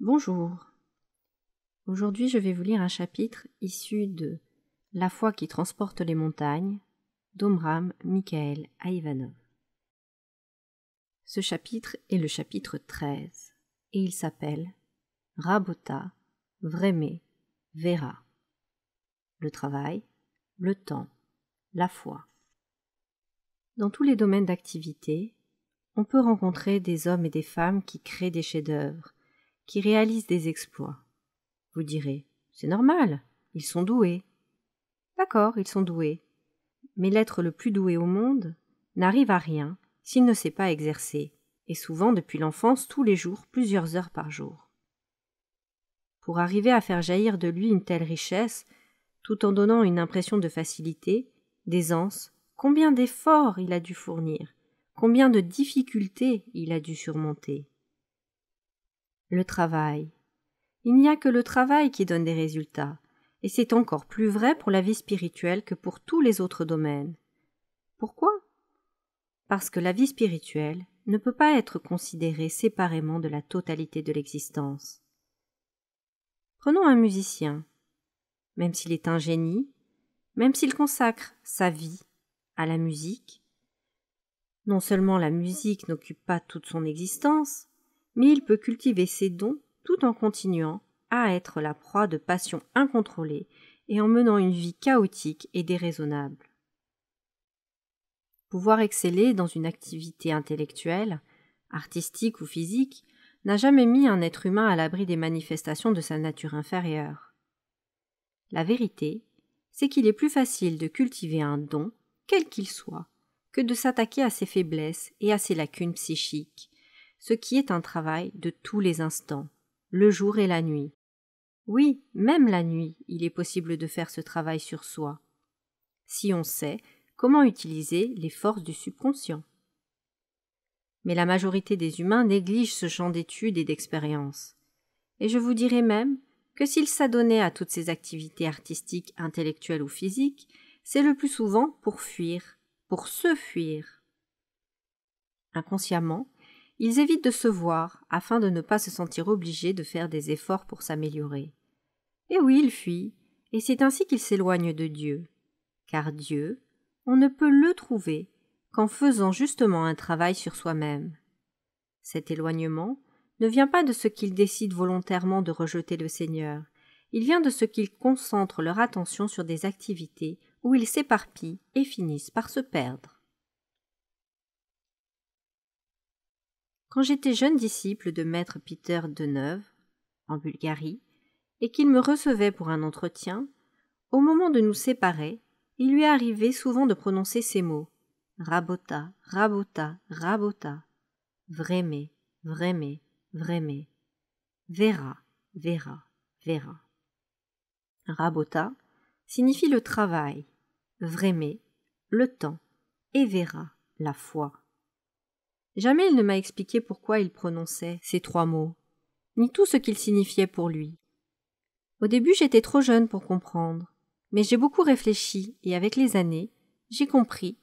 Bonjour. Aujourd'hui, je vais vous lire un chapitre issu de La foi qui transporte les montagnes d'Omram Michael Aivanov. Ce chapitre est le chapitre 13 et il s'appelle Rabota, Vreme, Vera. Le travail, le temps, la foi. Dans tous les domaines d'activité, on peut rencontrer des hommes et des femmes qui créent des chefs-d'œuvre, qui réalisent des exploits. Vous direz C'est normal, ils sont doués. D'accord, ils sont doués. Mais l'être le plus doué au monde n'arrive à rien s'il ne s'est pas exercé, et souvent depuis l'enfance tous les jours plusieurs heures par jour. Pour arriver à faire jaillir de lui une telle richesse, tout en donnant une impression de facilité, d'aisance, combien d'efforts il a dû fournir, combien de difficultés il a dû surmonter. Le travail. Il n'y a que le travail qui donne des résultats, et c'est encore plus vrai pour la vie spirituelle que pour tous les autres domaines. Pourquoi Parce que la vie spirituelle ne peut pas être considérée séparément de la totalité de l'existence. Prenons un musicien. Même s'il est un génie, même s'il consacre sa vie à la musique, non seulement la musique n'occupe pas toute son existence, mais il peut cultiver ses dons tout en continuant à être la proie de passions incontrôlées et en menant une vie chaotique et déraisonnable. Pouvoir exceller dans une activité intellectuelle, artistique ou physique, n'a jamais mis un être humain à l'abri des manifestations de sa nature inférieure. La vérité, c'est qu'il est plus facile de cultiver un don, quel qu'il soit, que de s'attaquer à ses faiblesses et à ses lacunes psychiques, ce qui est un travail de tous les instants, le jour et la nuit. Oui, même la nuit, il est possible de faire ce travail sur soi, si on sait comment utiliser les forces du subconscient. Mais la majorité des humains néglige ce champ d'études et d'expérience. Et je vous dirais même que s'ils s'adonnaient à toutes ces activités artistiques, intellectuelles ou physiques, c'est le plus souvent pour fuir, pour se fuir. Inconsciemment, ils évitent de se voir afin de ne pas se sentir obligés de faire des efforts pour s'améliorer. Et oui, ils fuient, et c'est ainsi qu'ils s'éloignent de Dieu. Car Dieu, on ne peut le trouver qu'en faisant justement un travail sur soi-même. Cet éloignement ne vient pas de ce qu'ils décident volontairement de rejeter le Seigneur, il vient de ce qu'ils concentrent leur attention sur des activités où ils s'éparpillent et finissent par se perdre. Quand j'étais jeune disciple de maître Peter Deneuve, en Bulgarie, et qu'il me recevait pour un entretien, au moment de nous séparer, il lui arrivait souvent de prononcer ces mots Rabota, Rabota, Rabota, Vremé, Vremé, Vremé, Vera, Vera, Vera. Rabota signifie le travail, Vremé, le temps, et Vera, la foi. Jamais il ne m'a expliqué pourquoi il prononçait ces trois mots, ni tout ce qu'ils signifiaient pour lui. Au début, j'étais trop jeune pour comprendre, mais j'ai beaucoup réfléchi et avec les années, j'ai compris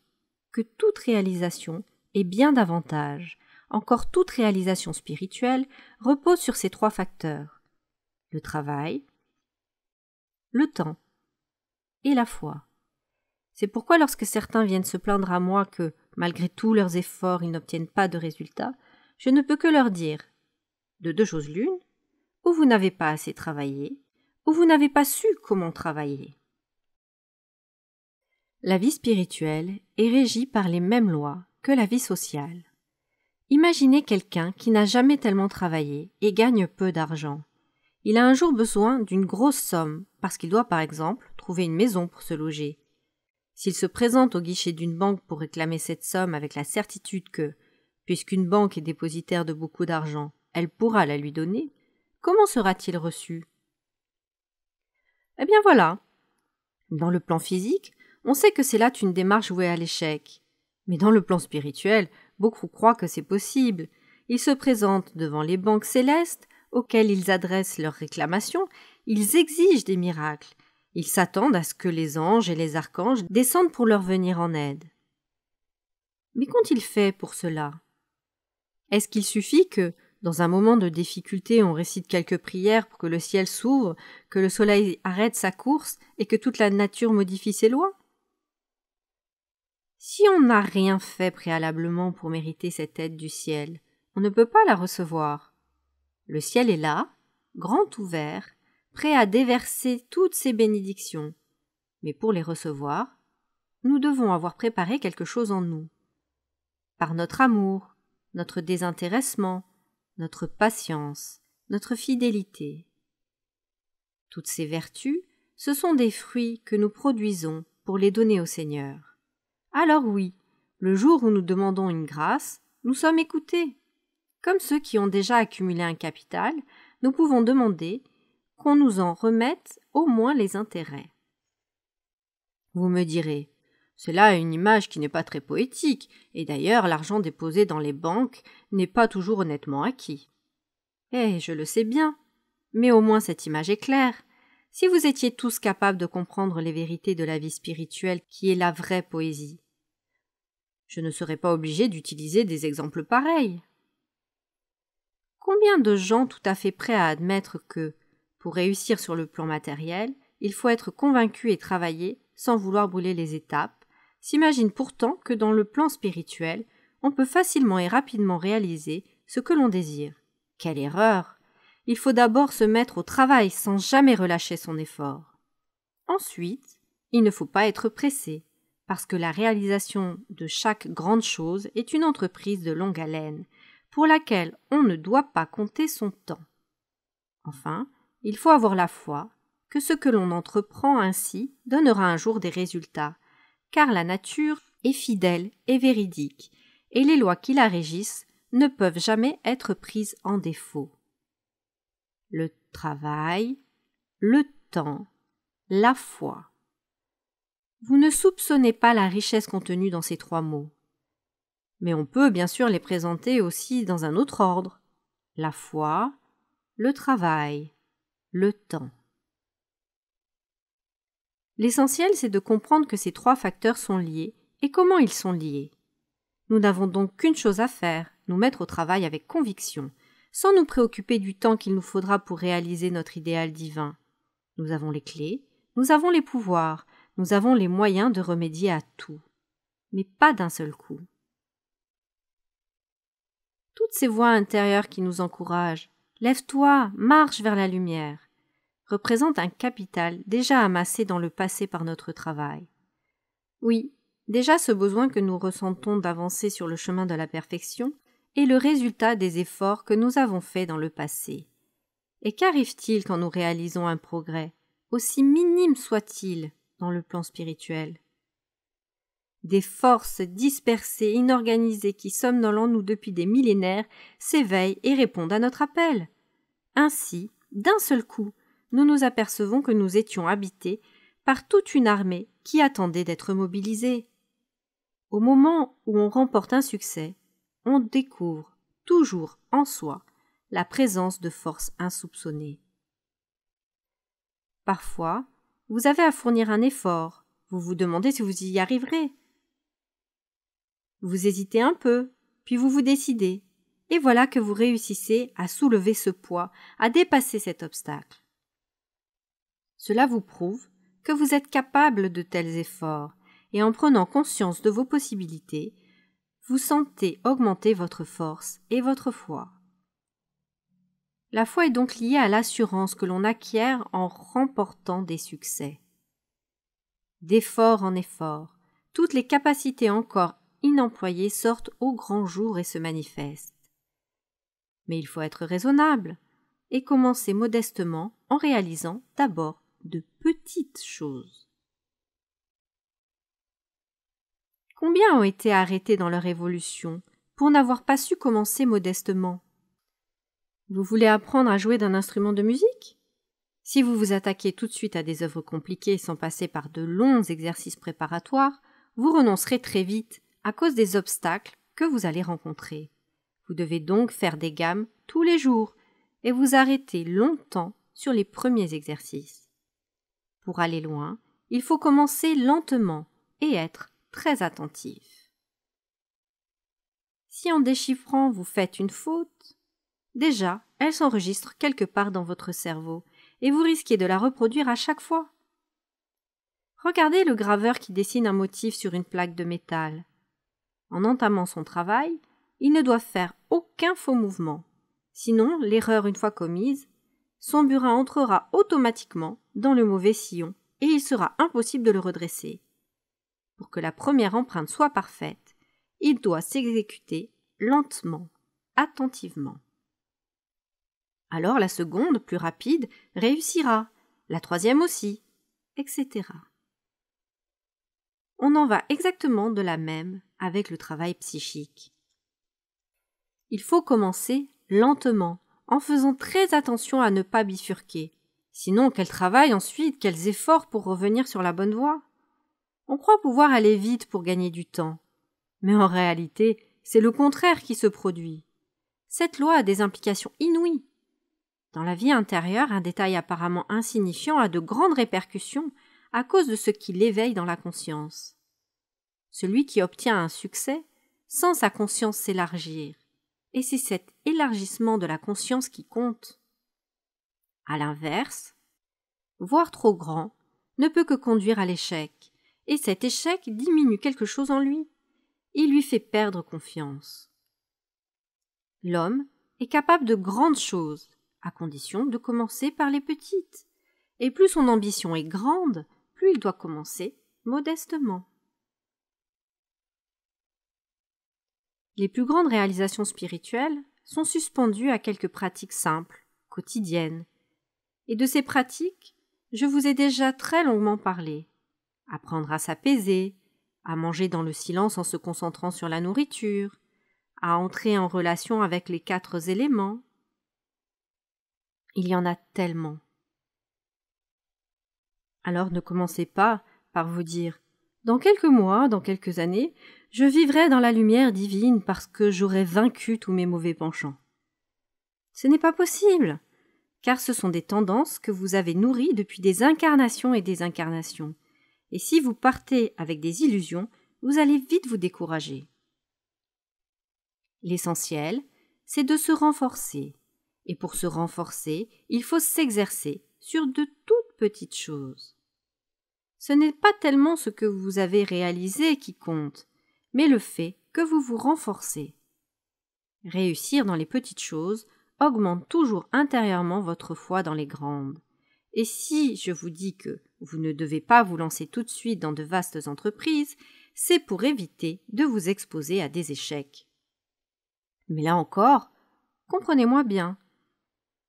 que toute réalisation et bien davantage, encore toute réalisation spirituelle repose sur ces trois facteurs le travail, le temps et la foi. C'est pourquoi lorsque certains viennent se plaindre à moi que malgré tous leurs efforts, ils n'obtiennent pas de résultats, je ne peux que leur dire de deux choses l'une, ou vous n'avez pas assez travaillé, ou vous n'avez pas su comment travailler. La vie spirituelle est régie par les mêmes lois que la vie sociale. Imaginez quelqu'un qui n'a jamais tellement travaillé et gagne peu d'argent. Il a un jour besoin d'une grosse somme parce qu'il doit par exemple trouver une maison pour se loger s'il se présente au guichet d'une banque pour réclamer cette somme avec la certitude que, puisqu'une banque est dépositaire de beaucoup d'argent, elle pourra la lui donner, comment sera-t-il reçu Eh bien voilà. Dans le plan physique, on sait que c'est là une démarche vouée à l'échec. Mais dans le plan spirituel, beaucoup croient que c'est possible. Ils se présentent devant les banques célestes auxquelles ils adressent leurs réclamations, ils exigent des miracles, ils s'attendent à ce que les anges et les archanges descendent pour leur venir en aide. Mais qu'ont-ils fait pour cela Est-ce qu'il suffit que, dans un moment de difficulté, on récite quelques prières pour que le ciel s'ouvre, que le soleil arrête sa course et que toute la nature modifie ses lois Si on n'a rien fait préalablement pour mériter cette aide du ciel, on ne peut pas la recevoir. Le ciel est là, grand ouvert, prêt à déverser toutes ces bénédictions. Mais pour les recevoir, nous devons avoir préparé quelque chose en nous. Par notre amour, notre désintéressement, notre patience, notre fidélité. Toutes ces vertus, ce sont des fruits que nous produisons pour les donner au Seigneur. Alors oui, le jour où nous demandons une grâce, nous sommes écoutés. Comme ceux qui ont déjà accumulé un capital, nous pouvons demander qu'on nous en remette au moins les intérêts. Vous me direz cela là une image qui n'est pas très poétique, et d'ailleurs l'argent déposé dans les banques n'est pas toujours honnêtement acquis. Eh, je le sais bien, mais au moins cette image est claire. Si vous étiez tous capables de comprendre les vérités de la vie spirituelle qui est la vraie poésie, je ne serais pas obligé d'utiliser des exemples pareils. Combien de gens tout à fait prêts à admettre que, pour réussir sur le plan matériel, il faut être convaincu et travailler sans vouloir brûler les étapes, s'imagine pourtant que dans le plan spirituel, on peut facilement et rapidement réaliser ce que l'on désire. Quelle erreur Il faut d'abord se mettre au travail sans jamais relâcher son effort. Ensuite, il ne faut pas être pressé, parce que la réalisation de chaque grande chose est une entreprise de longue haleine, pour laquelle on ne doit pas compter son temps. Enfin, il faut avoir la foi que ce que l'on entreprend ainsi donnera un jour des résultats, car la nature est fidèle et véridique, et les lois qui la régissent ne peuvent jamais être prises en défaut. Le travail, le temps, la foi. Vous ne soupçonnez pas la richesse contenue dans ces trois mots. Mais on peut bien sûr les présenter aussi dans un autre ordre. La foi, le travail, le temps. L'essentiel, c'est de comprendre que ces trois facteurs sont liés et comment ils sont liés. Nous n'avons donc qu'une chose à faire, nous mettre au travail avec conviction, sans nous préoccuper du temps qu'il nous faudra pour réaliser notre idéal divin. Nous avons les clés, nous avons les pouvoirs, nous avons les moyens de remédier à tout, mais pas d'un seul coup. Toutes ces voix intérieures qui nous encouragent, Lève-toi, marche vers la lumière représente un capital déjà amassé dans le passé par notre travail. Oui, déjà ce besoin que nous ressentons d'avancer sur le chemin de la perfection est le résultat des efforts que nous avons faits dans le passé. Et qu'arrive-t-il quand nous réalisons un progrès, aussi minime soit-il, dans le plan spirituel des forces dispersées, inorganisées qui somnolent nous depuis des millénaires s'éveillent et répondent à notre appel. Ainsi, d'un seul coup, nous nous apercevons que nous étions habités par toute une armée qui attendait d'être mobilisée. Au moment où on remporte un succès, on découvre, toujours en soi, la présence de forces insoupçonnées. Parfois, vous avez à fournir un effort, vous vous demandez si vous y arriverez, vous hésitez un peu, puis vous vous décidez. Et voilà que vous réussissez à soulever ce poids, à dépasser cet obstacle. Cela vous prouve que vous êtes capable de tels efforts, et en prenant conscience de vos possibilités, vous sentez augmenter votre force et votre foi. La foi est donc liée à l'assurance que l'on acquiert en remportant des succès. D'effort en effort, toutes les capacités encore inemployés sortent au grand jour et se manifestent. Mais il faut être raisonnable et commencer modestement en réalisant d'abord de petites choses. Combien ont été arrêtés dans leur évolution pour n'avoir pas su commencer modestement Vous voulez apprendre à jouer d'un instrument de musique Si vous vous attaquez tout de suite à des œuvres compliquées sans passer par de longs exercices préparatoires, vous renoncerez très vite à cause des obstacles que vous allez rencontrer. Vous devez donc faire des gammes tous les jours et vous arrêter longtemps sur les premiers exercices. Pour aller loin, il faut commencer lentement et être très attentif. Si en déchiffrant vous faites une faute, déjà elle s'enregistre quelque part dans votre cerveau et vous risquez de la reproduire à chaque fois. Regardez le graveur qui dessine un motif sur une plaque de métal. En entamant son travail, il ne doit faire aucun faux mouvement. Sinon, l'erreur une fois commise, son burin entrera automatiquement dans le mauvais sillon et il sera impossible de le redresser. Pour que la première empreinte soit parfaite, il doit s'exécuter lentement, attentivement. Alors la seconde, plus rapide, réussira, la troisième aussi, etc. On en va exactement de la même avec le travail psychique. Il faut commencer lentement, en faisant très attention à ne pas bifurquer. Sinon, quel travail ensuite, quels efforts pour revenir sur la bonne voie On croit pouvoir aller vite pour gagner du temps. Mais en réalité, c'est le contraire qui se produit. Cette loi a des implications inouïes. Dans la vie intérieure, un détail apparemment insignifiant a de grandes répercussions à cause de ce qui l'éveille dans la conscience celui qui obtient un succès sent sa conscience s'élargir. Et c'est cet élargissement de la conscience qui compte. A l'inverse, voir trop grand ne peut que conduire à l'échec, et cet échec diminue quelque chose en lui. Il lui fait perdre confiance. L'homme est capable de grandes choses, à condition de commencer par les petites. Et plus son ambition est grande, plus il doit commencer modestement. Les plus grandes réalisations spirituelles sont suspendues à quelques pratiques simples, quotidiennes. Et de ces pratiques, je vous ai déjà très longuement parlé. Apprendre à s'apaiser, à manger dans le silence en se concentrant sur la nourriture, à entrer en relation avec les quatre éléments. Il y en a tellement. Alors ne commencez pas par vous dire dans quelques mois, dans quelques années, je vivrai dans la lumière divine parce que j'aurai vaincu tous mes mauvais penchants. Ce n'est pas possible, car ce sont des tendances que vous avez nourries depuis des incarnations et des incarnations. Et si vous partez avec des illusions, vous allez vite vous décourager. L'essentiel, c'est de se renforcer. Et pour se renforcer, il faut s'exercer sur de toutes petites choses ce n'est pas tellement ce que vous avez réalisé qui compte, mais le fait que vous vous renforcez. Réussir dans les petites choses augmente toujours intérieurement votre foi dans les grandes. Et si je vous dis que vous ne devez pas vous lancer tout de suite dans de vastes entreprises, c'est pour éviter de vous exposer à des échecs. Mais là encore, comprenez-moi bien,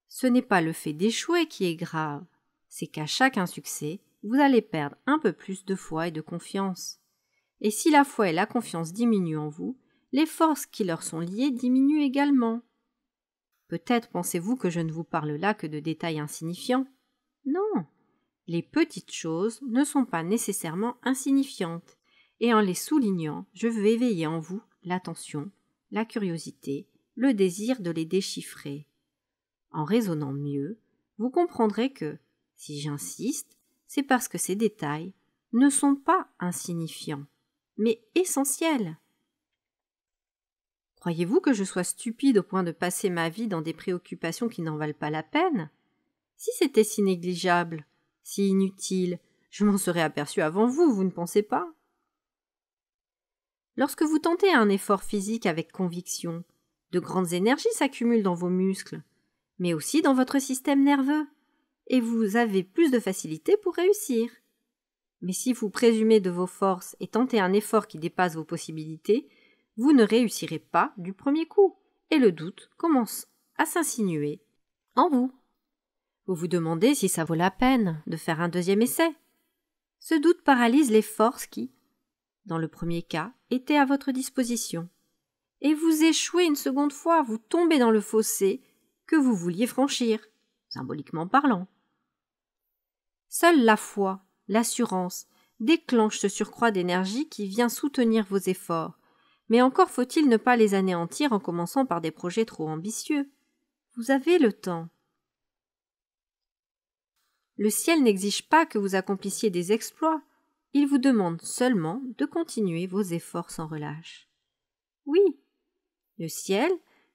ce n'est pas le fait d'échouer qui est grave, c'est qu'à chaque insuccès, vous allez perdre un peu plus de foi et de confiance. Et si la foi et la confiance diminuent en vous, les forces qui leur sont liées diminuent également. Peut-être pensez-vous que je ne vous parle là que de détails insignifiants. Non, les petites choses ne sont pas nécessairement insignifiantes, et en les soulignant, je veux éveiller en vous l'attention, la curiosité, le désir de les déchiffrer. En raisonnant mieux, vous comprendrez que, si j'insiste, c'est parce que ces détails ne sont pas insignifiants, mais essentiels. Croyez-vous que je sois stupide au point de passer ma vie dans des préoccupations qui n'en valent pas la peine Si c'était si négligeable, si inutile, je m'en serais aperçu avant vous, vous ne pensez pas Lorsque vous tentez un effort physique avec conviction, de grandes énergies s'accumulent dans vos muscles, mais aussi dans votre système nerveux et vous avez plus de facilité pour réussir. Mais si vous présumez de vos forces et tentez un effort qui dépasse vos possibilités, vous ne réussirez pas du premier coup, et le doute commence à s'insinuer en vous. Vous vous demandez si ça vaut la peine de faire un deuxième essai. Ce doute paralyse les forces qui, dans le premier cas, étaient à votre disposition. Et vous échouez une seconde fois, vous tombez dans le fossé que vous vouliez franchir symboliquement parlant. Seule la foi, l'assurance, déclenche ce surcroît d'énergie qui vient soutenir vos efforts, mais encore faut-il ne pas les anéantir en commençant par des projets trop ambitieux. Vous avez le temps. Le ciel n'exige pas que vous accomplissiez des exploits, il vous demande seulement de continuer vos efforts sans relâche. Oui, le ciel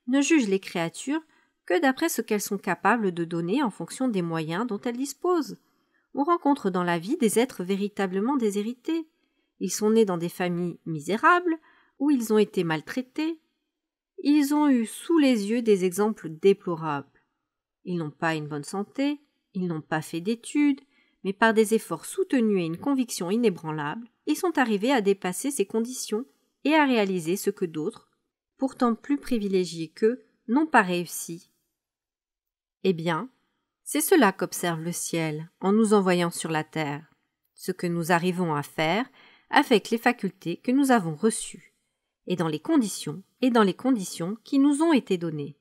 ne juge les créatures que d'après ce qu'elles sont capables de donner en fonction des moyens dont elles disposent. On rencontre dans la vie des êtres véritablement déshérités. Ils sont nés dans des familles misérables, où ils ont été maltraités. Ils ont eu sous les yeux des exemples déplorables. Ils n'ont pas une bonne santé, ils n'ont pas fait d'études, mais par des efforts soutenus et une conviction inébranlable, ils sont arrivés à dépasser ces conditions et à réaliser ce que d'autres, pourtant plus privilégiés qu'eux, n'ont pas réussi eh bien, c'est cela qu'observe le ciel en nous envoyant sur la terre, ce que nous arrivons à faire avec les facultés que nous avons reçues, et dans les conditions, et dans les conditions qui nous ont été données.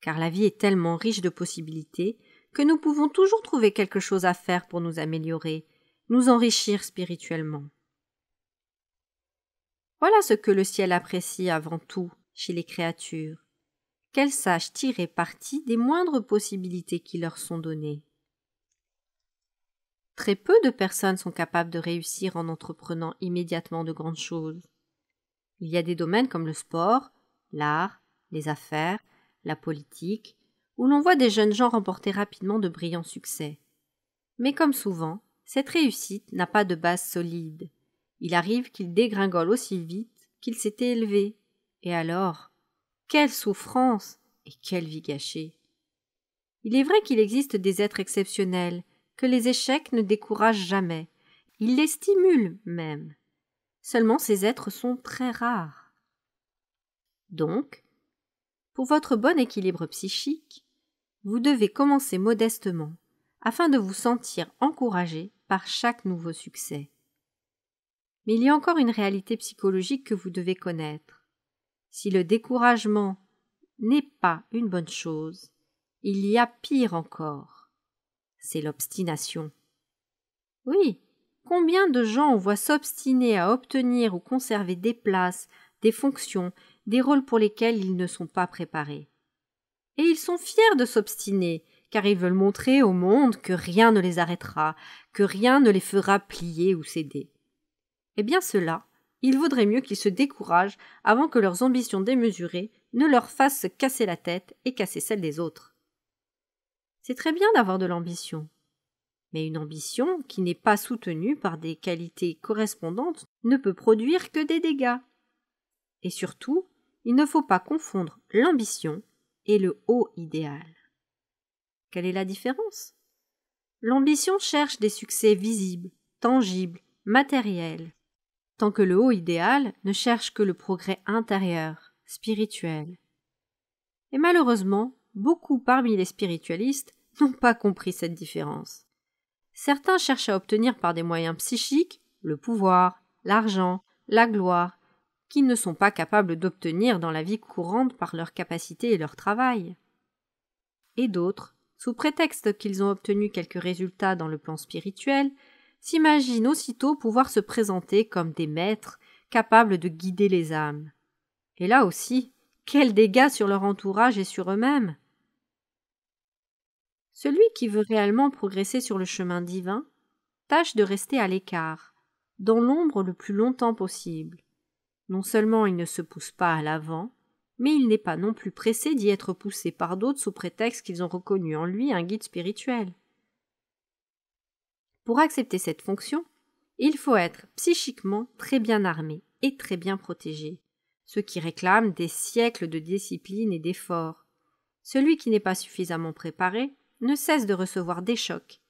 Car la vie est tellement riche de possibilités que nous pouvons toujours trouver quelque chose à faire pour nous améliorer, nous enrichir spirituellement. Voilà ce que le ciel apprécie avant tout chez les créatures qu'elles sachent tirer parti des moindres possibilités qui leur sont données. Très peu de personnes sont capables de réussir en entreprenant immédiatement de grandes choses. Il y a des domaines comme le sport, l'art, les affaires, la politique, où l'on voit des jeunes gens remporter rapidement de brillants succès. Mais comme souvent, cette réussite n'a pas de base solide. Il arrive qu'ils dégringolent aussi vite qu'il s'étaient élevé. Et alors quelle souffrance et quelle vie gâchée. Il est vrai qu'il existe des êtres exceptionnels, que les échecs ne découragent jamais, ils les stimulent même. Seulement ces êtres sont très rares. Donc, pour votre bon équilibre psychique, vous devez commencer modestement afin de vous sentir encouragé par chaque nouveau succès. Mais il y a encore une réalité psychologique que vous devez connaître si le découragement n'est pas une bonne chose, il y a pire encore. C'est l'obstination. Oui, combien de gens on voit s'obstiner à obtenir ou conserver des places, des fonctions, des rôles pour lesquels ils ne sont pas préparés. Et ils sont fiers de s'obstiner, car ils veulent montrer au monde que rien ne les arrêtera, que rien ne les fera plier ou céder. Eh bien cela, il vaudrait mieux qu'ils se découragent avant que leurs ambitions démesurées ne leur fassent casser la tête et casser celle des autres. C'est très bien d'avoir de l'ambition, mais une ambition qui n'est pas soutenue par des qualités correspondantes ne peut produire que des dégâts. Et surtout, il ne faut pas confondre l'ambition et le haut idéal. Quelle est la différence L'ambition cherche des succès visibles, tangibles, matériels, tant que le haut idéal ne cherche que le progrès intérieur, spirituel. Et malheureusement, beaucoup parmi les spiritualistes n'ont pas compris cette différence. Certains cherchent à obtenir par des moyens psychiques le pouvoir, l'argent, la gloire, qu'ils ne sont pas capables d'obtenir dans la vie courante par leurs capacités et leur travail. Et d'autres, sous prétexte qu'ils ont obtenu quelques résultats dans le plan spirituel, s'imaginent aussitôt pouvoir se présenter comme des maîtres capables de guider les âmes. Et là aussi, quels dégâts sur leur entourage et sur eux-mêmes Celui qui veut réellement progresser sur le chemin divin tâche de rester à l'écart, dans l'ombre le plus longtemps possible. Non seulement il ne se pousse pas à l'avant, mais il n'est pas non plus pressé d'y être poussé par d'autres sous prétexte qu'ils ont reconnu en lui un guide spirituel. Pour accepter cette fonction, il faut être psychiquement très bien armé et très bien protégé, ce qui réclame des siècles de discipline et d'efforts. Celui qui n'est pas suffisamment préparé ne cesse de recevoir des chocs,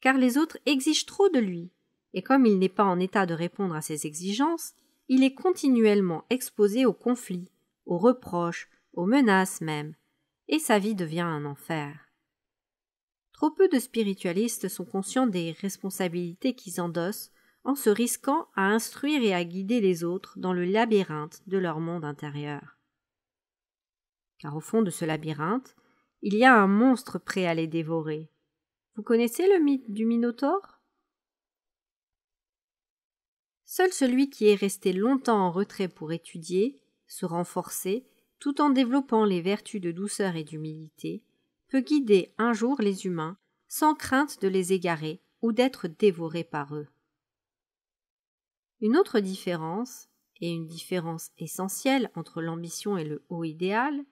car les autres exigent trop de lui, et comme il n'est pas en état de répondre à ces exigences, il est continuellement exposé aux conflits, aux reproches, aux menaces même, et sa vie devient un enfer. Trop peu de spiritualistes sont conscients des responsabilités qu'ils endossent en se risquant à instruire et à guider les autres dans le labyrinthe de leur monde intérieur. Car au fond de ce labyrinthe, il y a un monstre prêt à les dévorer. Vous connaissez le mythe du Minotaure Seul celui qui est resté longtemps en retrait pour étudier, se renforcer, tout en développant les vertus de douceur et d'humilité, peut guider un jour les humains sans crainte de les égarer ou d'être dévorés par eux. Une autre différence, et une différence essentielle entre l'ambition et le haut idéal,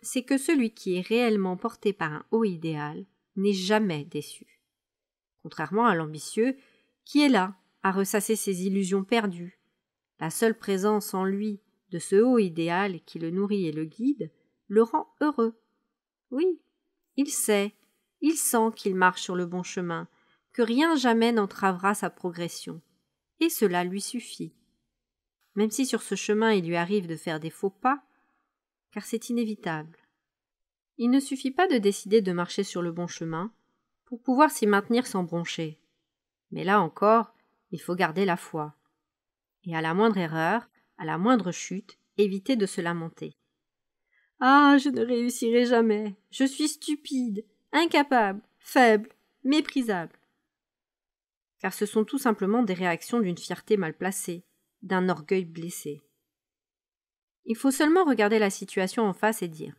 c'est que celui qui est réellement porté par un haut idéal n'est jamais déçu. Contrairement à l'ambitieux, qui est là à ressasser ses illusions perdues, la seule présence en lui de ce haut idéal qui le nourrit et le guide le rend heureux. Oui, il sait, il sent qu'il marche sur le bon chemin, que rien jamais n'entravera sa progression. Et cela lui suffit. Même si sur ce chemin il lui arrive de faire des faux pas, car c'est inévitable. Il ne suffit pas de décider de marcher sur le bon chemin pour pouvoir s'y maintenir sans broncher. Mais là encore, il faut garder la foi. Et à la moindre erreur, à la moindre chute, éviter de se lamenter. Ah. Je ne réussirai jamais. Je suis stupide, incapable, faible, méprisable. Car ce sont tout simplement des réactions d'une fierté mal placée, d'un orgueil blessé. Il faut seulement regarder la situation en face et dire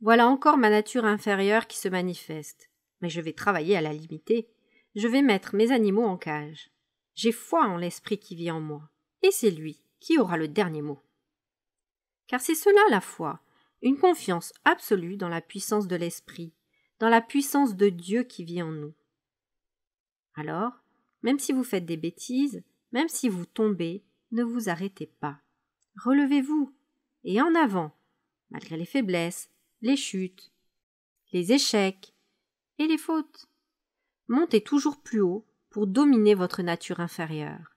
Voilà encore ma nature inférieure qui se manifeste, mais je vais travailler à la limiter. Je vais mettre mes animaux en cage. J'ai foi en l'esprit qui vit en moi, et c'est lui qui aura le dernier mot. Car c'est cela la foi, une confiance absolue dans la puissance de l'Esprit, dans la puissance de Dieu qui vit en nous. Alors, même si vous faites des bêtises, même si vous tombez, ne vous arrêtez pas. Relevez-vous et en avant, malgré les faiblesses, les chutes, les échecs et les fautes. Montez toujours plus haut pour dominer votre nature inférieure,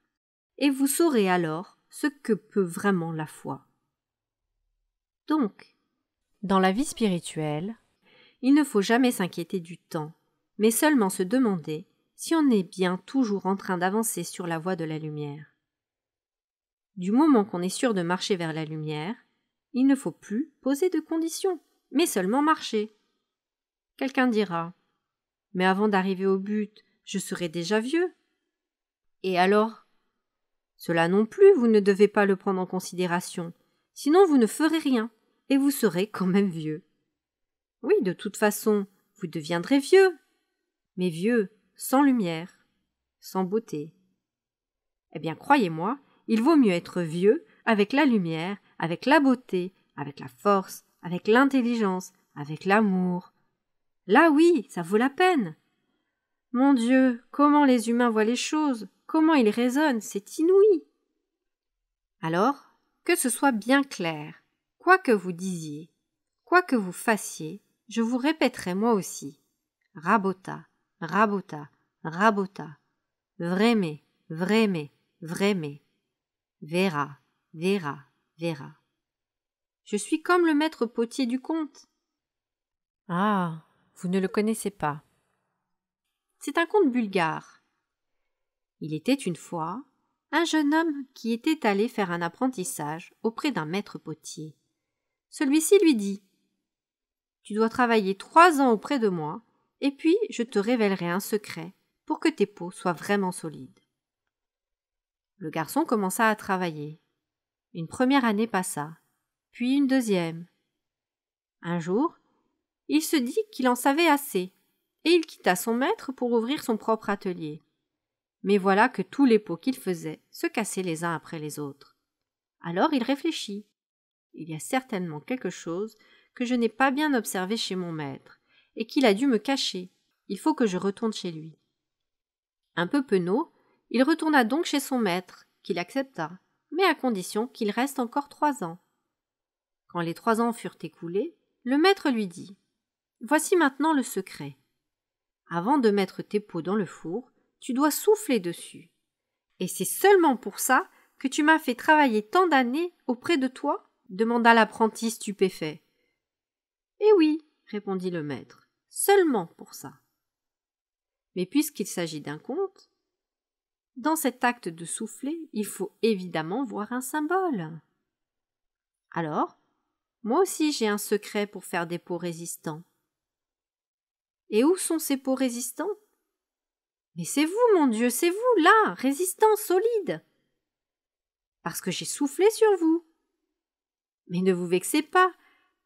et vous saurez alors ce que peut vraiment la foi. Donc, dans la vie spirituelle, il ne faut jamais s'inquiéter du temps, mais seulement se demander si on est bien toujours en train d'avancer sur la voie de la lumière. Du moment qu'on est sûr de marcher vers la lumière, il ne faut plus poser de conditions, mais seulement marcher. Quelqu'un dira Mais avant d'arriver au but, je serai déjà vieux. Et alors Cela non plus, vous ne devez pas le prendre en considération, sinon vous ne ferez rien et vous serez quand même vieux. Oui, de toute façon, vous deviendrez vieux, mais vieux, sans lumière, sans beauté. Eh bien, croyez-moi, il vaut mieux être vieux avec la lumière, avec la beauté, avec la force, avec l'intelligence, avec l'amour. Là oui, ça vaut la peine. Mon Dieu, comment les humains voient les choses, comment ils raisonnent, c'est inouï. Alors, que ce soit bien clair, Quoi que vous disiez, quoi que vous fassiez, je vous répéterai moi aussi. Rabota, rabota, rabota. Vraimé, vraimé, vraimé. Vera, vera, vera. Je suis comme le maître potier du conte. Ah, vous ne le connaissez pas. C'est un conte bulgare. Il était une fois un jeune homme qui était allé faire un apprentissage auprès d'un maître potier. Celui-ci lui dit Tu dois travailler trois ans auprès de moi, et puis je te révélerai un secret pour que tes peaux soient vraiment solides. Le garçon commença à travailler. Une première année passa, puis une deuxième. Un jour, il se dit qu'il en savait assez, et il quitta son maître pour ouvrir son propre atelier. Mais voilà que tous les pots qu'il faisait se cassaient les uns après les autres. Alors il réfléchit. Il y a certainement quelque chose que je n'ai pas bien observé chez mon maître, et qu'il a dû me cacher. Il faut que je retourne chez lui. Un peu penaud, il retourna donc chez son maître, qu'il accepta, mais à condition qu'il reste encore trois ans. Quand les trois ans furent écoulés, le maître lui dit Voici maintenant le secret. Avant de mettre tes pots dans le four, tu dois souffler dessus. Et c'est seulement pour ça que tu m'as fait travailler tant d'années auprès de toi demanda l'apprenti stupéfait. Eh oui, répondit le maître, seulement pour ça. Mais puisqu'il s'agit d'un conte, dans cet acte de souffler, il faut évidemment voir un symbole. Alors, moi aussi j'ai un secret pour faire des pots résistants. Et où sont ces pots résistants Mais c'est vous, mon Dieu, c'est vous, là, résistant, solide. »« Parce que j'ai soufflé sur vous. Mais ne vous vexez pas.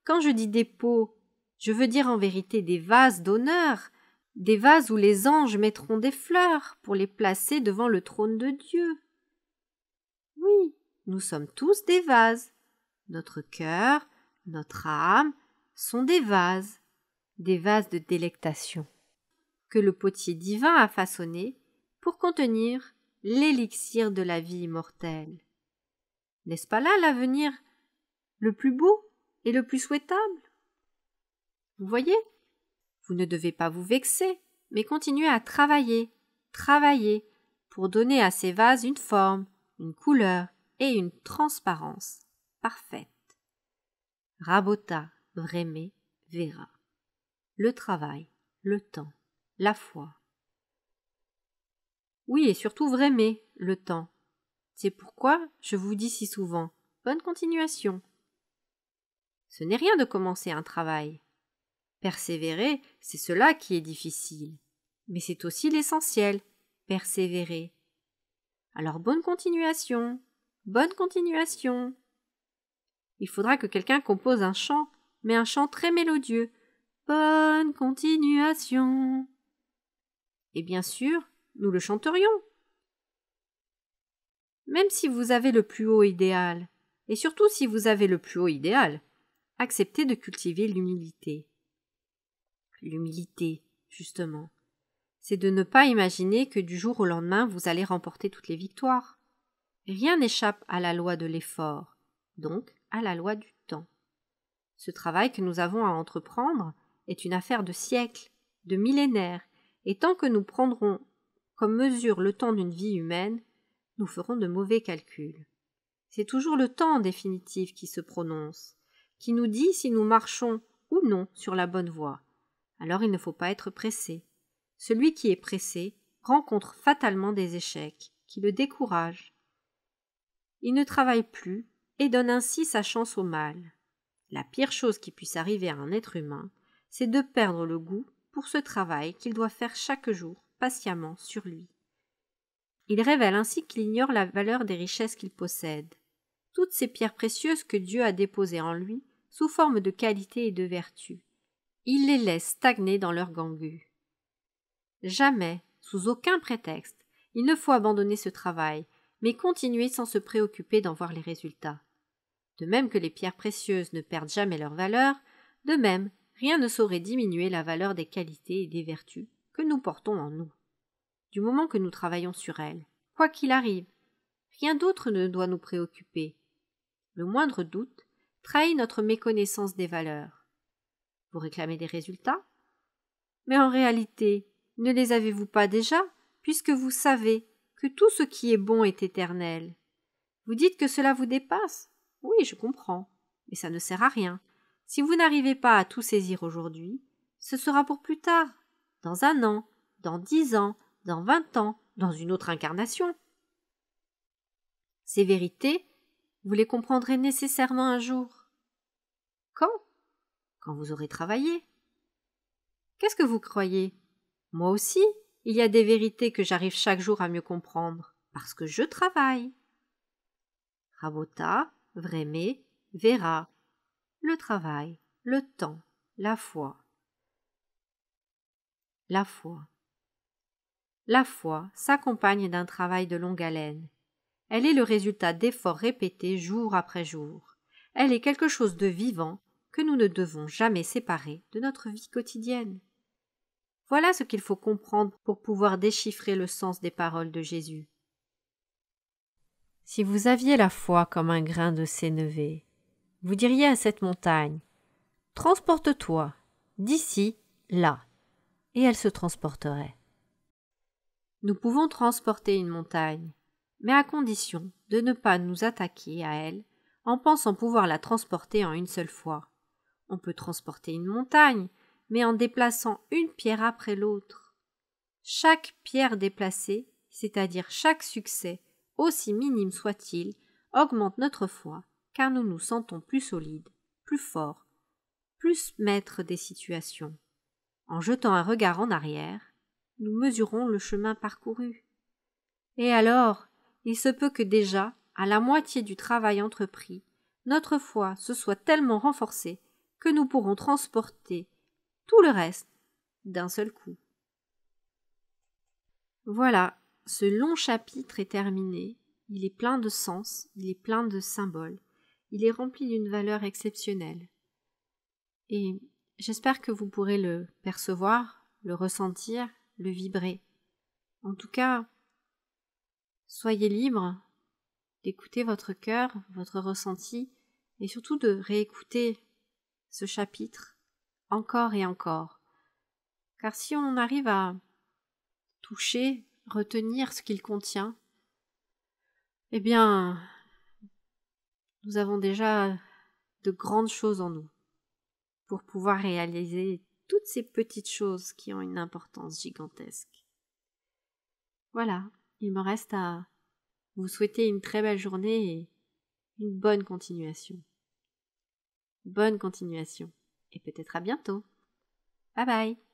Quand je dis des pots, je veux dire en vérité des vases d'honneur, des vases où les anges mettront des fleurs pour les placer devant le trône de Dieu. Oui, nous sommes tous des vases. Notre cœur, notre âme sont des vases, des vases de délectation, que le potier divin a façonné pour contenir l'élixir de la vie immortelle. N'est-ce pas là l'avenir le plus beau et le plus souhaitable. Vous voyez Vous ne devez pas vous vexer, mais continuez à travailler, travailler, pour donner à ces vases une forme, une couleur et une transparence parfaite. Rabota, Vremé, Vera. Le travail, le temps, la foi. Oui, et surtout Vremé, le temps. C'est pourquoi je vous dis si souvent bonne continuation. Ce n'est rien de commencer un travail. Persévérer, c'est cela qui est difficile. Mais c'est aussi l'essentiel, persévérer. Alors bonne continuation, bonne continuation. Il faudra que quelqu'un compose un chant, mais un chant très mélodieux. Bonne continuation. Et bien sûr, nous le chanterions. Même si vous avez le plus haut idéal, et surtout si vous avez le plus haut idéal, accepter de cultiver l'humilité. L'humilité, justement, c'est de ne pas imaginer que du jour au lendemain vous allez remporter toutes les victoires. Rien n'échappe à la loi de l'effort, donc à la loi du temps. Ce travail que nous avons à entreprendre est une affaire de siècles, de millénaires, et tant que nous prendrons comme mesure le temps d'une vie humaine, nous ferons de mauvais calculs. C'est toujours le temps définitif qui se prononce, qui nous dit si nous marchons ou non sur la bonne voie. Alors il ne faut pas être pressé. Celui qui est pressé rencontre fatalement des échecs qui le découragent. Il ne travaille plus et donne ainsi sa chance au mal. La pire chose qui puisse arriver à un être humain, c'est de perdre le goût pour ce travail qu'il doit faire chaque jour patiemment sur lui. Il révèle ainsi qu'il ignore la valeur des richesses qu'il possède, toutes ces pierres précieuses que Dieu a déposées en lui sous forme de qualités et de vertus. Il les laisse stagner dans leur gangue. Jamais, sous aucun prétexte, il ne faut abandonner ce travail, mais continuer sans se préoccuper d'en voir les résultats. De même que les pierres précieuses ne perdent jamais leur valeur, de même, rien ne saurait diminuer la valeur des qualités et des vertus que nous portons en nous. Du moment que nous travaillons sur elles, quoi qu'il arrive, rien d'autre ne doit nous préoccuper, le moindre doute trahit notre méconnaissance des valeurs. Vous réclamez des résultats Mais en réalité, ne les avez-vous pas déjà, puisque vous savez que tout ce qui est bon est éternel Vous dites que cela vous dépasse Oui, je comprends, mais ça ne sert à rien. Si vous n'arrivez pas à tout saisir aujourd'hui, ce sera pour plus tard, dans un an, dans dix ans, dans vingt ans, dans une autre incarnation. Ces vérités vous les comprendrez nécessairement un jour. Quand Quand vous aurez travaillé. Qu'est-ce que vous croyez Moi aussi, il y a des vérités que j'arrive chaque jour à mieux comprendre, parce que je travaille. Rabota, Vrémé, verra. Le travail, le temps, la foi. La foi. La foi s'accompagne d'un travail de longue haleine elle est le résultat d'efforts répétés jour après jour. Elle est quelque chose de vivant que nous ne devons jamais séparer de notre vie quotidienne. Voilà ce qu'il faut comprendre pour pouvoir déchiffrer le sens des paroles de Jésus. Si vous aviez la foi comme un grain de sénévé, vous diriez à cette montagne Transporte-toi d'ici là, et elle se transporterait. Nous pouvons transporter une montagne, mais à condition de ne pas nous attaquer à elle en pensant pouvoir la transporter en une seule fois. On peut transporter une montagne, mais en déplaçant une pierre après l'autre. Chaque pierre déplacée, c'est-à-dire chaque succès, aussi minime soit-il, augmente notre foi, car nous nous sentons plus solides, plus forts, plus maîtres des situations. En jetant un regard en arrière, nous mesurons le chemin parcouru. Et alors, il se peut que déjà, à la moitié du travail entrepris, notre foi se soit tellement renforcée que nous pourrons transporter tout le reste d'un seul coup. Voilà, ce long chapitre est terminé. Il est plein de sens, il est plein de symboles, il est rempli d'une valeur exceptionnelle. Et j'espère que vous pourrez le percevoir, le ressentir, le vibrer. En tout cas, Soyez libre d'écouter votre cœur, votre ressenti, et surtout de réécouter ce chapitre encore et encore. Car si on arrive à toucher, retenir ce qu'il contient, eh bien, nous avons déjà de grandes choses en nous pour pouvoir réaliser toutes ces petites choses qui ont une importance gigantesque. Voilà, il me reste à vous souhaiter une très belle journée et une bonne continuation. Bonne continuation et peut-être à bientôt. Bye bye